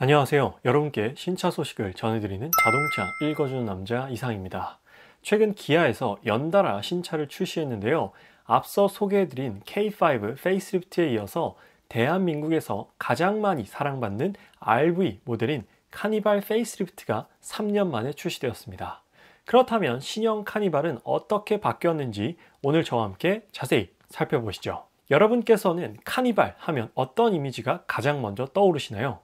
안녕하세요. 여러분께 신차 소식을 전해드리는 자동차 읽어주는 남자 이상입니다. 최근 기아에서 연달아 신차를 출시했는데요. 앞서 소개해드린 K5 페이스리프트에 이어서 대한민국에서 가장 많이 사랑받는 RV 모델인 카니발 페이스리프트가 3년 만에 출시되었습니다. 그렇다면 신형 카니발은 어떻게 바뀌었는지 오늘 저와 함께 자세히 살펴보시죠. 여러분께서는 카니발 하면 어떤 이미지가 가장 먼저 떠오르시나요?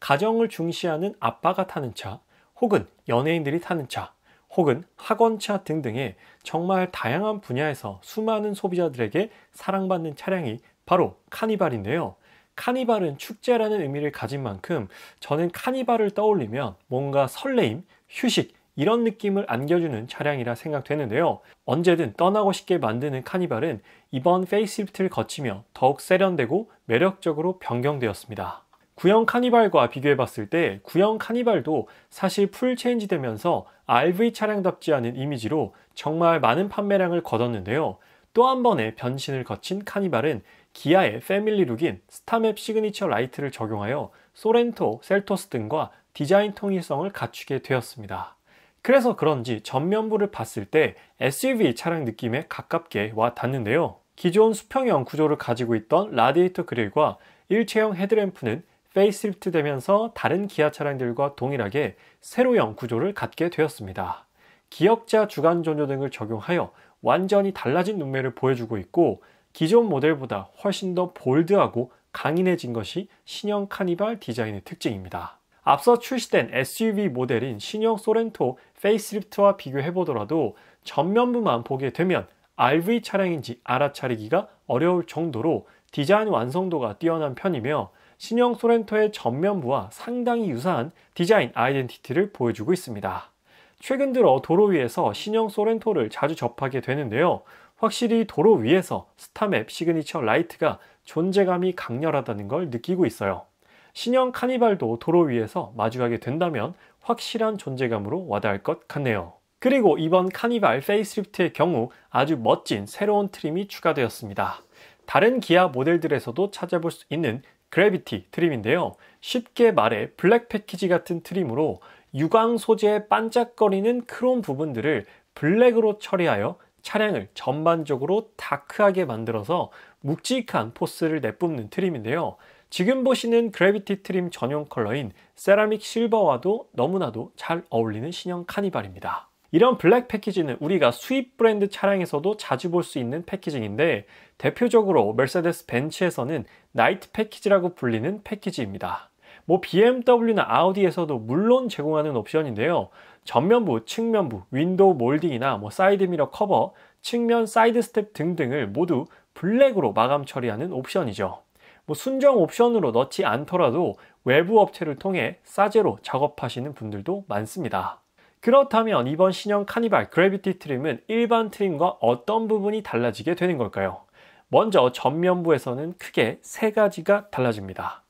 가정을 중시하는 아빠가 타는 차, 혹은 연예인들이 타는 차, 혹은 학원차 등등의 정말 다양한 분야에서 수많은 소비자들에게 사랑받는 차량이 바로 카니발인데요. 카니발은 축제라는 의미를 가진 만큼 저는 카니발을 떠올리면 뭔가 설레임, 휴식, 이런 느낌을 안겨주는 차량이라 생각되는데요. 언제든 떠나고 싶게 만드는 카니발은 이번 페이스리프트를 거치며 더욱 세련되고 매력적으로 변경되었습니다. 구형 카니발과 비교해봤을 때 구형 카니발도 사실 풀 체인지 되면서 RV 차량답지 않은 이미지로 정말 많은 판매량을 거뒀는데요. 또 한 번의 변신을 거친 카니발은 기아의 패밀리룩인 스타맵 시그니처 라이트를 적용하여 소렌토, 셀토스 등과 디자인 통일성을 갖추게 되었습니다. 그래서 그런지 전면부를 봤을 때 SUV 차량 느낌에 가깝게 와 닿는데요. 기존 수평형 구조를 가지고 있던 라디에이터 그릴과 일체형 헤드램프는 페이스리프트 되면서 다른 기아 차량들과 동일하게 세로형 구조를 갖게 되었습니다. 기역자 주간 전조 등을 적용하여 완전히 달라진 눈매를 보여주고 있고 기존 모델보다 훨씬 더 볼드하고 강인해진 것이 신형 카니발 디자인의 특징입니다. 앞서 출시된 SUV 모델인 신형 소렌토 페이스리프트와 비교해보더라도 전면부만 보게 되면 RV 차량인지 알아차리기가 어려울 정도로 디자인 완성도가 뛰어난 편이며 신형 소렌토의 전면부와 상당히 유사한 디자인 아이덴티티를 보여주고 있습니다. 최근 들어 도로 위에서 신형 소렌토를 자주 접하게 되는데요. 확실히 도로 위에서 스타맵 시그니처 라이트가 존재감이 강렬하다는 걸 느끼고 있어요. 신형 카니발도 도로 위에서 마주하게 된다면 확실한 존재감으로 와닿을 것 같네요. 그리고 이번 카니발 페이스리프트의 경우 아주 멋진 새로운 트림이 추가되었습니다. 다른 기아 모델들에서도 찾아볼 수 있는 그래비티 트림인데요. 쉽게 말해 블랙 패키지 같은 트림으로 유광 소재의 반짝거리는 크롬 부분들을 블랙으로 처리하여 차량을 전반적으로 다크하게 만들어서 묵직한 포스를 내뿜는 트림인데요. 지금 보시는 그래비티 트림 전용 컬러인 세라믹 실버와도 너무나도 잘 어울리는 신형 카니발입니다. 이런 블랙 패키지는 우리가 수입 브랜드 차량에서도 자주 볼 수 있는 패키징인데 대표적으로 멜세데스 벤츠에서는 나이트 패키지라고 불리는 패키지입니다. 뭐 BMW나 아우디에서도 물론 제공하는 옵션인데요. 전면부, 측면부, 윈도우 몰딩이나 뭐 사이드 미러 커버, 측면 사이드 스텝 등등을 모두 블랙으로 마감 처리하는 옵션이죠. 뭐 순정 옵션으로 넣지 않더라도 외부 업체를 통해 싸제로 작업하시는 분들도 많습니다. 그렇다면 이번 신형 카니발 그래비티 트림은 일반 트림과 어떤 부분이 달라지게 되는 걸까요? 먼저 전면부에서는 크게 세 가지가 달라집니다.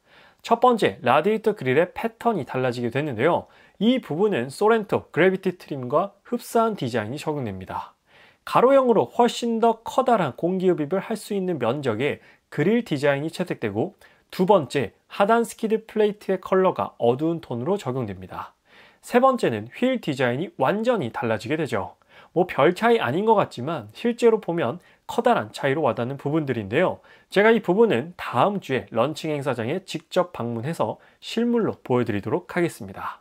첫 번째, 라디에이터 그릴의 패턴이 달라지게 되는데요. 이 부분은 소렌토 그래비티 트림과 흡사한 디자인이 적용됩니다. 가로형으로 훨씬 더 커다란 공기흡입을 할 수 있는 면적에 그릴 디자인이 채택되고 두 번째, 하단 스키드 플레이트의 컬러가 어두운 톤으로 적용됩니다. 세 번째는 휠 디자인이 완전히 달라지게 되죠. 뭐 별 차이 아닌 것 같지만 실제로 보면 커다란 차이로 와닿는 부분들인데요. 제가 이 부분은 다음 주에 런칭 행사장에 직접 방문해서 실물로 보여드리도록 하겠습니다.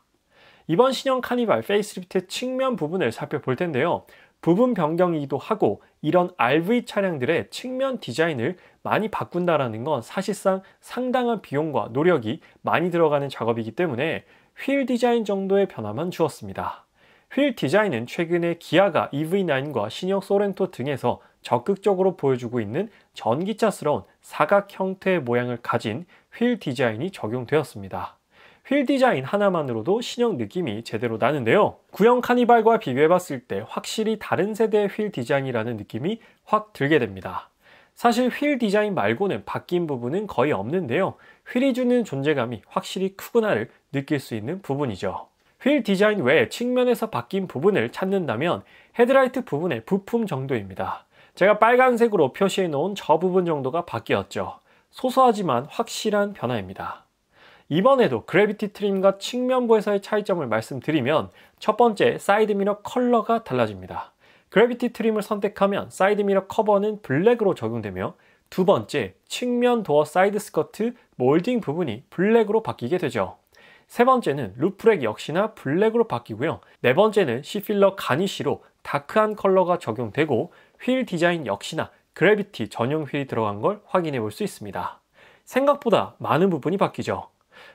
이번 신형 카니발 페이스리프트 의 측면 부분을 살펴볼 텐데요. 부분 변경이기도 하고 이런 RV 차량들의 측면 디자인을 많이 바꾼다라는 건 사실상 상당한 비용과 노력이 많이 들어가는 작업이기 때문에 휠 디자인 정도의 변화만 주었습니다. 휠 디자인은 최근에 기아가 EV9과 신형 소렌토 등에서 적극적으로 보여주고 있는 전기차스러운 사각 형태의 모양을 가진 휠 디자인이 적용되었습니다. 휠 디자인 하나만으로도 신형 느낌이 제대로 나는데요. 구형 카니발과 비교해봤을 때 확실히 다른 세대의 휠 디자인이라는 느낌이 확 들게 됩니다. 사실 휠 디자인 말고는 바뀐 부분은 거의 없는데요. 휠이 주는 존재감이 확실히 크구나를 느낄 수 있는 부분이죠. 휠 디자인 외에 측면에서 바뀐 부분을 찾는다면 헤드라이트 부분의 부품 정도입니다. 제가 빨간색으로 표시해 놓은 저 부분 정도가 바뀌었죠. 소소하지만 확실한 변화입니다. 이번에도 그래비티 트림과 측면부에서의 차이점을 말씀드리면 첫 번째 사이드미러 컬러가 달라집니다. 그래비티 트림을 선택하면 사이드미러 커버는 블랙으로 적용되며 두 번째, 측면 도어 사이드 스커트 몰딩 부분이 블랙으로 바뀌게 되죠. 세 번째는 루프렉 역시나 블랙으로 바뀌고요. 네 번째는 시필러 가니쉬로 다크한 컬러가 적용되고 휠 디자인 역시나 그래비티 전용 휠이 들어간 걸 확인해 볼 수 있습니다. 생각보다 많은 부분이 바뀌죠.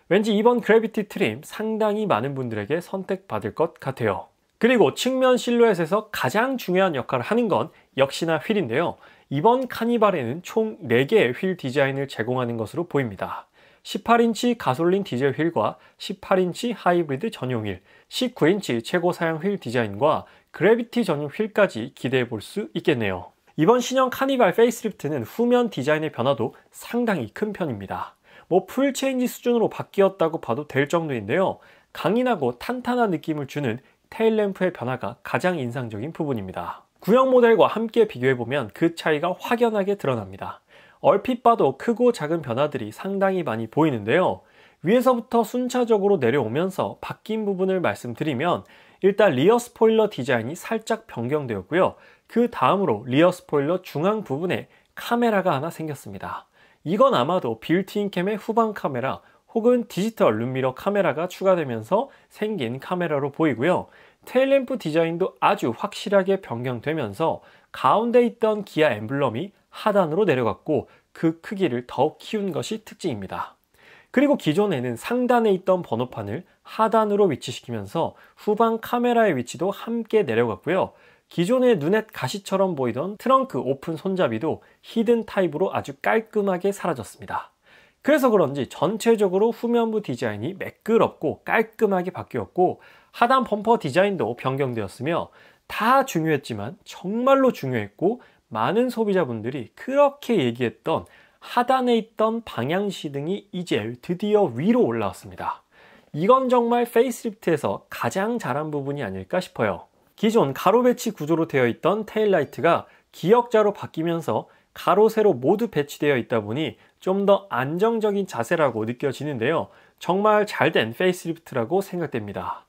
왠지 이번 그래비티 트림 상당히 많은 분들에게 선택받을 것 같아요. 그리고 측면 실루엣에서 가장 중요한 역할을 하는 건 역시나 휠인데요. 이번 카니발에는 총 4개의 휠 디자인을 제공하는 것으로 보입니다. 18인치 가솔린 디젤 휠과 18인치 하이브리드 전용 휠, 19인치 최고 사양 휠 디자인과 그래비티 전용 휠까지 기대해 볼 수 있겠네요. 이번 신형 카니발 페이스리프트는 후면 디자인의 변화도 상당히 큰 편입니다. 뭐 풀체인지 수준으로 바뀌었다고 봐도 될 정도인데요. 강인하고 탄탄한 느낌을 주는 테일램프의 변화가 가장 인상적인 부분입니다. 구형 모델과 함께 비교해보면 그 차이가 확연하게 드러납니다. 얼핏 봐도 크고 작은 변화들이 상당히 많이 보이는데요. 위에서부터 순차적으로 내려오면서 바뀐 부분을 말씀드리면 일단 리어 스포일러 디자인이 살짝 변경되었고요. 그 다음으로 리어 스포일러 중앙 부분에 카메라가 하나 생겼습니다. 이건 아마도 빌트인 캠의 후방 카메라 혹은 디지털 룸미러 카메라가 추가되면서 생긴 카메라로 보이고요. 테일램프 디자인도 아주 확실하게 변경되면서 가운데 있던 기아 엠블럼이 하단으로 내려갔고 그 크기를 더욱 키운 것이 특징입니다. 그리고 기존에는 상단에 있던 번호판을 하단으로 위치시키면서 후방 카메라의 위치도 함께 내려갔고요. 기존의 눈엣 가시처럼 보이던 트렁크 오픈 손잡이도 히든 타입으로 아주 깔끔하게 사라졌습니다. 그래서 그런지 전체적으로 후면부 디자인이 매끄럽고 깔끔하게 바뀌었고 하단 범퍼 디자인도 변경되었으며 다 중요했지만 정말로 중요했고 많은 소비자분들이 그렇게 얘기했던 하단에 있던 방향시등이 이제 드디어 위로 올라왔습니다. 이건 정말 페이스리프트에서 가장 잘한 부분이 아닐까 싶어요. 기존 가로 배치 구조로 되어 있던 테일라이트가 기역자로 바뀌면서 가로 세로 모두 배치되어 있다 보니 좀더 안정적인 자세라고 느껴지는데요. 정말 잘 된 페이스리프트라고 생각됩니다.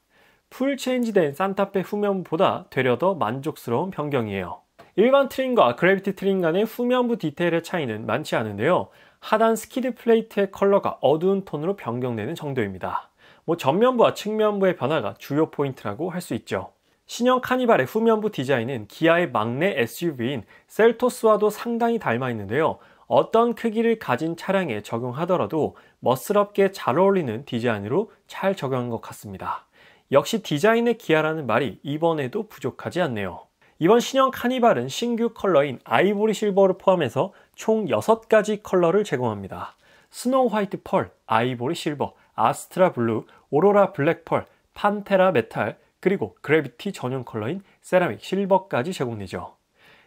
풀 체인지된 산타페 후면보다 되려 더 만족스러운 변경이에요. 일반 트림과 그래비티 트림 간의 후면부 디테일의 차이는 많지 않은데요. 하단 스키드 플레이트의 컬러가 어두운 톤으로 변경되는 정도입니다. 뭐 전면부와 측면부의 변화가 주요 포인트라고 할 수 있죠. 신형 카니발의 후면부 디자인은 기아의 막내 SUV인 셀토스와도 상당히 닮아 있는데요. 어떤 크기를 가진 차량에 적용하더라도 멋스럽게 잘 어울리는 디자인으로 잘 적용한 것 같습니다. 역시 디자인의 기아라는 말이 이번에도 부족하지 않네요. 이번 신형 카니발은 신규 컬러인 아이보리 실버를 포함해서 총 6가지 컬러를 제공합니다. 스노우 화이트 펄, 아이보리 실버, 아스트라 블루, 오로라 블랙 펄, 판테라 메탈, 그리고 그래비티 전용 컬러인 세라믹 실버까지 제공되죠.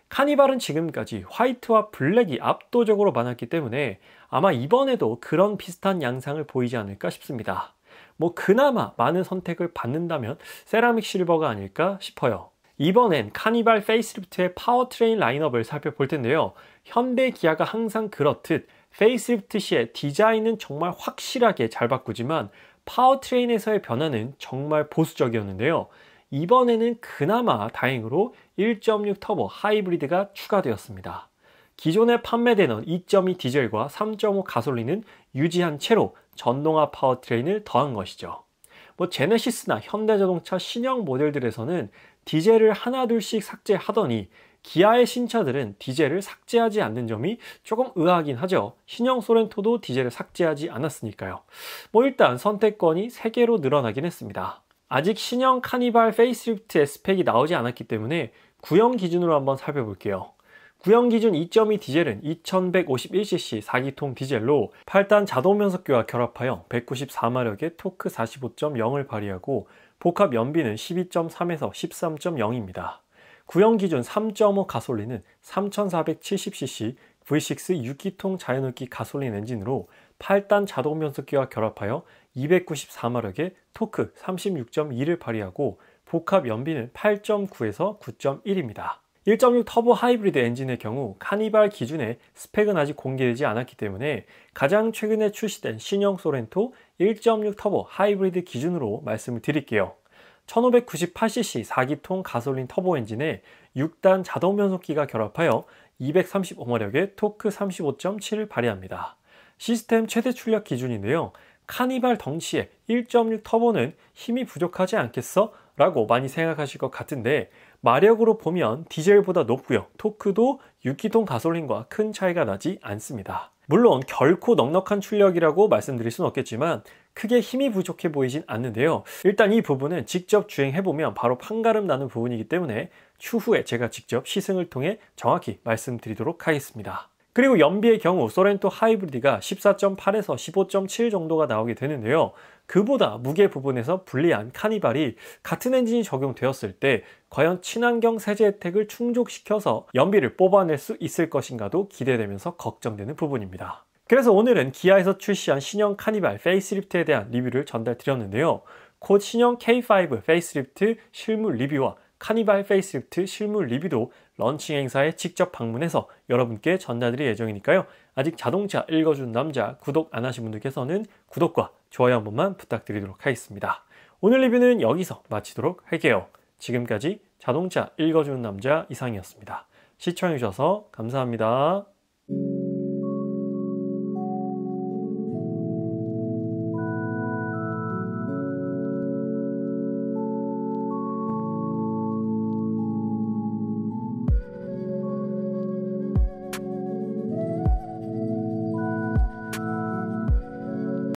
카니발은 지금까지 화이트와 블랙이 압도적으로 많았기 때문에 아마 이번에도 그런 비슷한 양상을 보이지 않을까 싶습니다. 뭐 그나마 많은 선택을 받는다면 세라믹 실버가 아닐까 싶어요. 이번엔 카니발 페이스리프트의 파워트레인 라인업을 살펴볼 텐데요. 현대 기아가 항상 그렇듯 페이스리프트 시의 디자인은 정말 확실하게 잘 바꾸지만 파워트레인에서의 변화는 정말 보수적이었는데요. 이번에는 그나마 다행으로 1.6 터보 하이브리드가 추가되었습니다. 기존에 판매되는 2.2 디젤과 3.5 가솔린은 유지한 채로 전동화 파워트레인을 더한 것이죠. 뭐 제네시스나 현대자동차 신형 모델들에서는 디젤을 하나둘씩 삭제하더니 기아의 신차들은 디젤을 삭제하지 않는 점이 조금 의아하긴 하죠. 신형 소렌토도 디젤을 삭제하지 않았으니까요. 뭐 일단 선택권이 3개로 늘어나긴 했습니다. 아직 신형 카니발 페이스리프트 S팩이 나오지 않았기 때문에 구형 기준으로 한번 살펴볼게요. 구형 기준 2.2 디젤은 2151cc 4기통 디젤로 8단 자동 변속기와 결합하여 194마력의 토크 45.0을 발휘하고 복합 연비는 12.3에서 13.0입니다. 구형 기준 3.5 가솔린은 3470cc V6 6기통 자연흡기 가솔린 엔진으로 8단 자동 변속기와 결합하여 294마력의 토크 36.2를 발휘하고 복합 연비는 8.9에서 9.1입니다. 1.6 터보 하이브리드 엔진의 경우 카니발 기준의 스펙은 아직 공개되지 않았기 때문에 가장 최근에 출시된 신형 소렌토 1.6 터보 하이브리드 기준으로 말씀을 드릴게요. 1598cc 4기통 가솔린 터보 엔진에 6단 자동 변속기가 결합하여 235마력의 토크 35.7을 발휘합니다. 시스템 최대 출력 기준인데요. 카니발 덩치에 1.6 터보는 힘이 부족하지 않겠어? 라고 많이 생각하실 것 같은데 마력으로 보면 디젤보다 높고요. 토크도 6기통 가솔린과 큰 차이가 나지 않습니다. 물론 결코 넉넉한 출력이라고 말씀드릴 수는 없겠지만 크게 힘이 부족해 보이진 않는데요. 일단 이 부분은 직접 주행해보면 바로 판가름 나는 부분이기 때문에 추후에 제가 직접 시승을 통해 정확히 말씀드리도록 하겠습니다. 그리고 연비의 경우 소렌토 하이브리드가 14.8에서 15.7 정도가 나오게 되는데요. 그보다 무게 부분에서 불리한 카니발이 같은 엔진이 적용되었을 때 과연 친환경 세제 혜택을 충족시켜서 연비를 뽑아낼 수 있을 것인가도 기대되면서 걱정되는 부분입니다. 그래서 오늘은 기아에서 출시한 신형 카니발 페이스리프트에 대한 리뷰를 전달 드렸는데요. 곧 신형 K5 페이스리프트 실물 리뷰와 카니발 페이스리프트 실물 리뷰도 런칭 행사에 직접 방문해서 여러분께 전달드릴 예정이니까요. 아직 자동차 읽어준 남자 구독 안 하신 분들께서는 구독과 좋아요 한 번만 부탁드리도록 하겠습니다. 오늘 리뷰는 여기서 마치도록 할게요. 지금까지 자동차 읽어주는 남자 이상이었습니다. 시청해주셔서 감사합니다.